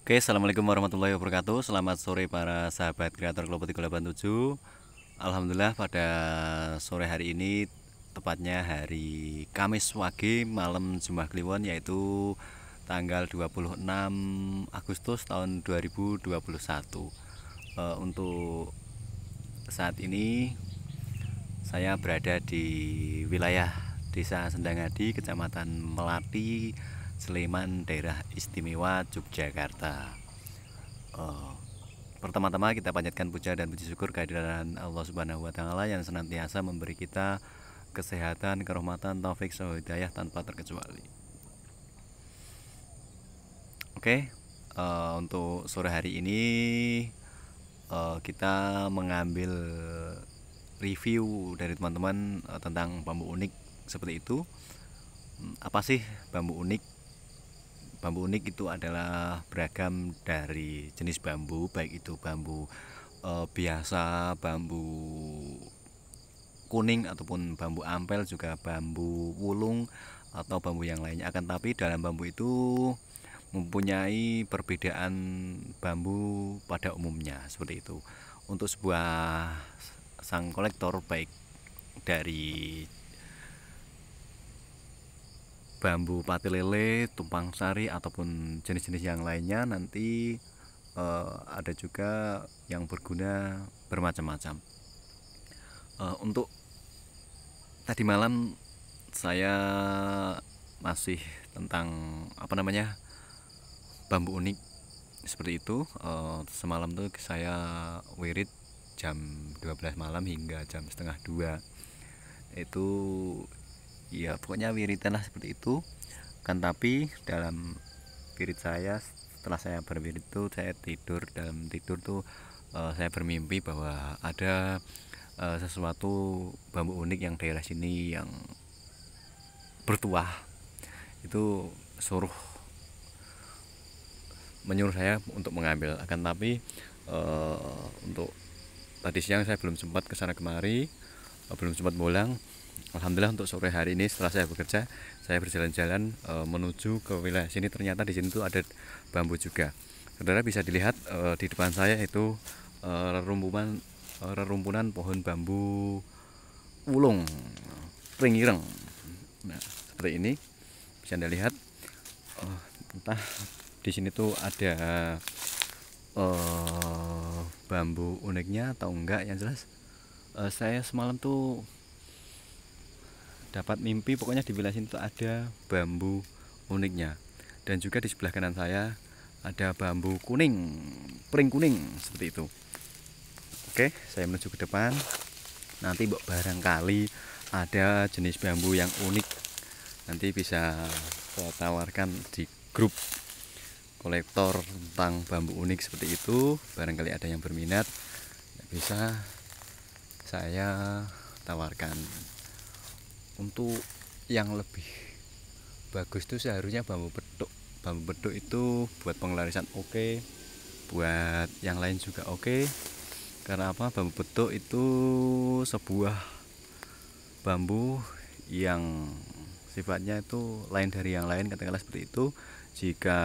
Oke, Assalamualaikum warahmatullahi wabarakatuh Selamat sore para sahabat kreator kelompok 387 Alhamdulillah pada sore hari ini Tepatnya hari Kamis Wage malam Jumat Kliwon Yaitu tanggal 26 Agustus tahun 2021 e, Untuk saat ini Saya berada di wilayah Desa Sendangadi, Kecamatan Melati, Sleman daerah istimewa Yogyakarta oh, pertama-tama kita panjatkan puja dan puji syukur kehadiran Allah Subhanahu wa taala yang senantiasa memberi kita kesehatan, kerahmatan, taufik, hidayah tanpa terkecuali. Oke, uh, untuk sore hari ini uh, kita mengambil review dari teman-teman tentang bambu unik seperti itu. Hmm, apa sih bambu unik? Bambu unik itu adalah beragam dari jenis bambu, baik itu bambu e, biasa, bambu kuning ataupun bambu ampel juga bambu wulung atau bambu yang lainnya. Akan tapi dalam bambu itu mempunyai perbedaan bambu pada umumnya seperti itu. Untuk sebuah sang kolektor baik dari bambu pati lele, tumpang sari ataupun jenis-jenis yang lainnya nanti uh, ada juga yang berguna bermacam-macam. Uh, untuk tadi malam saya masih tentang apa namanya bambu unik seperti itu uh, semalam tuh saya wirid jam 12 malam hingga jam setengah dua itu ya pokoknya wiritan lah seperti itu kan tapi dalam wirid saya setelah saya berwirid itu saya tidur dalam tidur tuh uh, saya bermimpi bahwa ada uh, sesuatu bambu unik yang daerah sini yang bertuah itu suruh menyuruh saya untuk mengambil akan tapi uh, untuk tadi siang saya belum sempat kesana kemari belum sempat bolang. Alhamdulillah untuk sore hari ini setelah saya bekerja saya berjalan-jalan e, menuju ke wilayah sini ternyata di sini tuh ada bambu juga saudara bisa dilihat e, di depan saya itu e, eh, rerumpunan rerumpunan pohon bambu ulung pringireng nah seperti ini bisa anda lihat oh, entah di sini tuh ada e, bambu uniknya atau enggak yang jelas saya semalam tuh dapat mimpi pokoknya di wilayah sini tuh ada bambu uniknya dan juga di sebelah kanan saya ada bambu kuning pering kuning seperti itu oke saya menuju ke depan nanti barangkali ada jenis bambu yang unik nanti bisa saya tawarkan di grup kolektor tentang bambu unik seperti itu barangkali ada yang berminat bisa saya tawarkan untuk yang lebih bagus itu seharusnya bambu petuk, bambu petuk itu buat penglarisan oke okay. buat yang lain juga oke okay. karena apa bambu petuk itu sebuah bambu yang sifatnya itu lain dari yang lain katakanlah seperti itu jika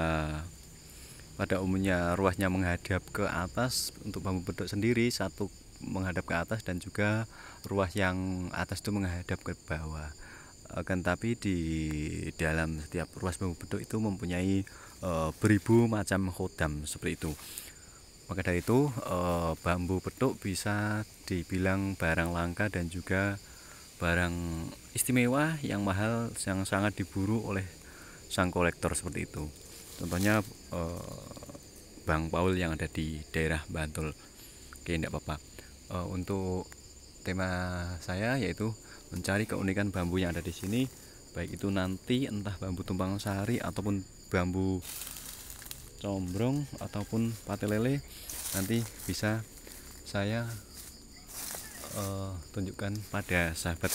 pada umumnya ruasnya menghadap ke atas untuk bambu petuk sendiri satu menghadap ke atas dan juga ruas yang atas itu menghadap ke bawah akan tapi di dalam setiap ruas bambu beduk itu mempunyai e, beribu macam khodam seperti itu maka dari itu e, bambu beduk bisa dibilang barang langka dan juga barang istimewa yang mahal yang sangat diburu oleh sang kolektor seperti itu contohnya e, Bang Paul yang ada di daerah Bantul oke tidak apa-apa uh, untuk tema saya yaitu mencari keunikan bambu yang ada di sini baik itu nanti entah bambu tumpang sari ataupun bambu combrong ataupun pate lele nanti bisa saya uh, tunjukkan pada sahabat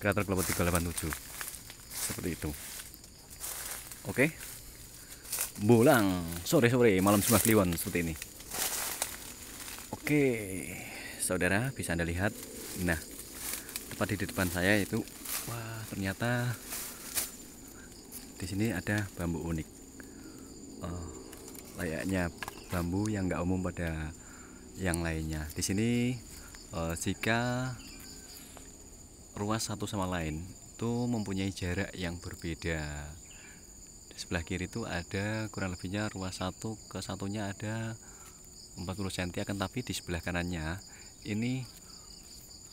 kreator kelompok 387 seperti itu oke okay? bulang sore-sore malam semua kliwon seperti ini Oke, saudara bisa Anda lihat. Nah, tepat di depan saya itu wah, ternyata di sini ada bambu unik. Oh, layaknya bambu yang nggak umum pada yang lainnya. Di sini eh, jika ruas satu sama lain itu mempunyai jarak yang berbeda. Di sebelah kiri itu ada kurang lebihnya ruas satu ke satunya ada 40 cm akan tapi di sebelah kanannya ini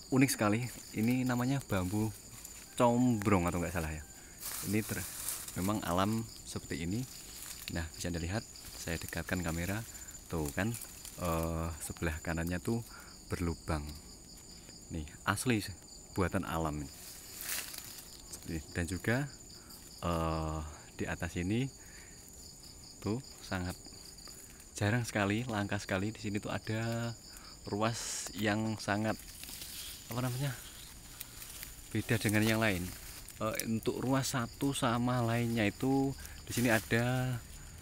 unik sekali ini namanya bambu combrong atau enggak salah ya ini ter memang alam seperti ini nah bisa anda lihat saya dekatkan kamera tuh kan uh, sebelah kanannya tuh berlubang nih asli buatan alam dan juga uh, di atas ini tuh sangat jarang sekali langka sekali di sini tuh ada ruas yang sangat apa namanya beda dengan yang lain e, untuk ruas satu sama lainnya itu di sini ada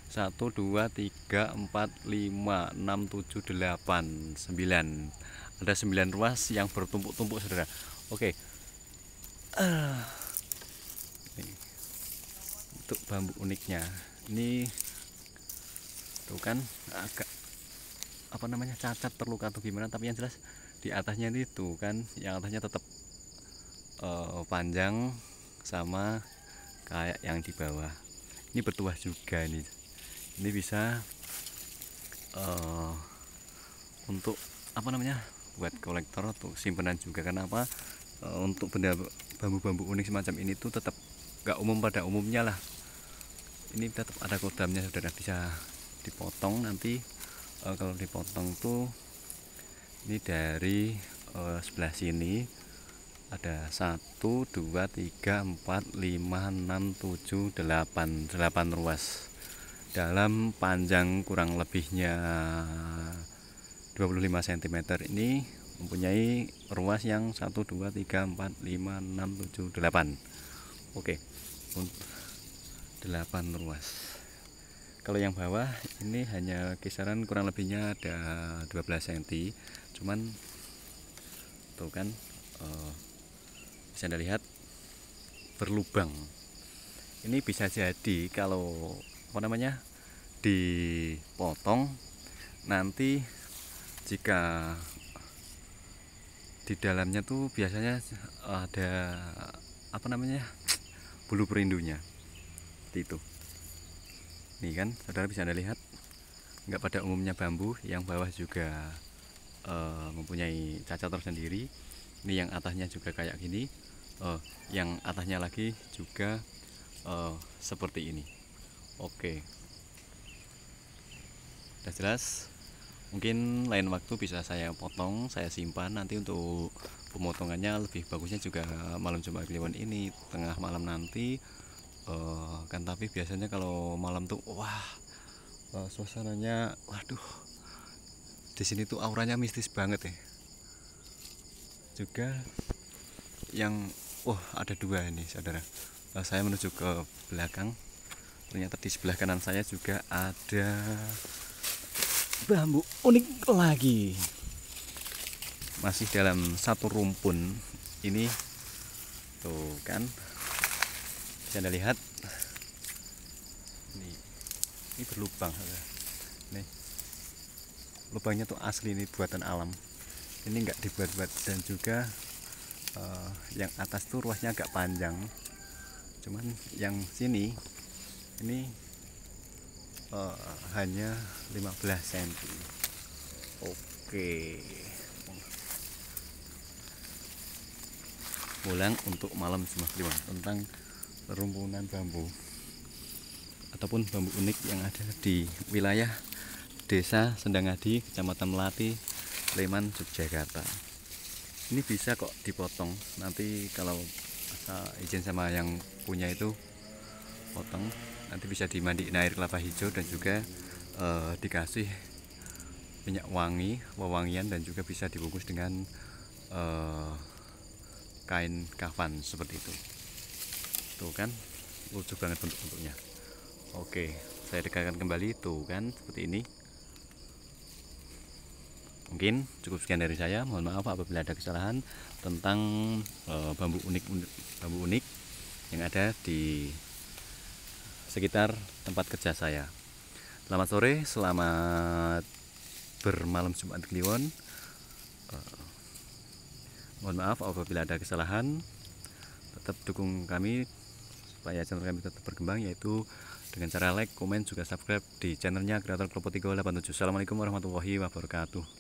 satu dua tiga empat lima enam tujuh delapan sembilan ada sembilan ruas yang bertumpuk-tumpuk saudara oke uh, untuk bambu uniknya ini tuh gitu kan agak apa namanya cacat terluka atau gimana tapi yang jelas di atasnya itu kan yang atasnya tetap uh, eh, panjang sama kayak yang di bawah ini bertuah juga ini ini bisa uh, untuk apa namanya buat kolektor atau simpenan juga kenapa uh, eh, untuk benda bambu-bambu unik semacam ini tuh tetap gak umum pada umumnya lah ini tetap ada kodamnya saudara bisa dipotong nanti uh, kalau dipotong tuh ini dari uh, sebelah sini ada 1 2 3 4 5 6 7 8 8 ruas dalam panjang kurang lebihnya 25 cm ini mempunyai ruas yang 1 2 3 4 5 6 7 8 oke okay. 8 ruas kalau yang bawah ini hanya kisaran kurang lebihnya ada 12 cm cuman tuh kan uh, bisa anda lihat berlubang ini bisa jadi kalau apa namanya dipotong nanti jika di dalamnya tuh biasanya ada apa namanya bulu perindunya itu nih kan saudara bisa anda lihat nggak pada umumnya bambu yang bawah juga e, mempunyai cacat tersendiri ini yang atasnya juga kayak gini e, yang atasnya lagi juga e, seperti ini oke sudah jelas mungkin lain waktu bisa saya potong saya simpan nanti untuk pemotongannya lebih bagusnya juga malam Jumat Kliwon ini tengah malam nanti uh, kan tapi biasanya kalau malam tuh wah uh, suasananya waduh di sini tuh auranya mistis banget ya juga yang oh, ada dua ini saudara uh, saya menuju ke belakang ternyata di sebelah kanan saya juga ada bambu unik lagi masih dalam satu rumpun ini tuh kan bisa anda lihat ini ini berlubang ini lubangnya tuh asli ini buatan alam ini enggak dibuat-buat dan juga uh, yang atas tuh ruasnya agak panjang cuman yang sini ini uh, hanya 15 cm oke pulang untuk malam semua tentang rumpunan bambu ataupun bambu unik yang ada di wilayah Desa Sendangadi, Kecamatan Melati, Sleman, Yogyakarta. Ini bisa kok dipotong. Nanti kalau izin sama yang punya itu potong, nanti bisa dimandiin air kelapa hijau dan juga e, dikasih minyak wangi, wewangian dan juga bisa dibungkus dengan e, kain kafan seperti itu tuh kan lucu banget bentuk-bentuknya oke saya dekatkan kembali tuh kan seperti ini mungkin cukup sekian dari saya mohon maaf apabila ada kesalahan tentang e, bambu unik unik bambu unik yang ada di sekitar tempat kerja saya selamat sore selamat bermalam Jumat Kliwon e, mohon maaf apabila ada kesalahan tetap dukung kami supaya channel kami tetap berkembang yaitu dengan cara like, komen, juga subscribe di channelnya kreator Klopo 387. Assalamualaikum warahmatullahi wabarakatuh.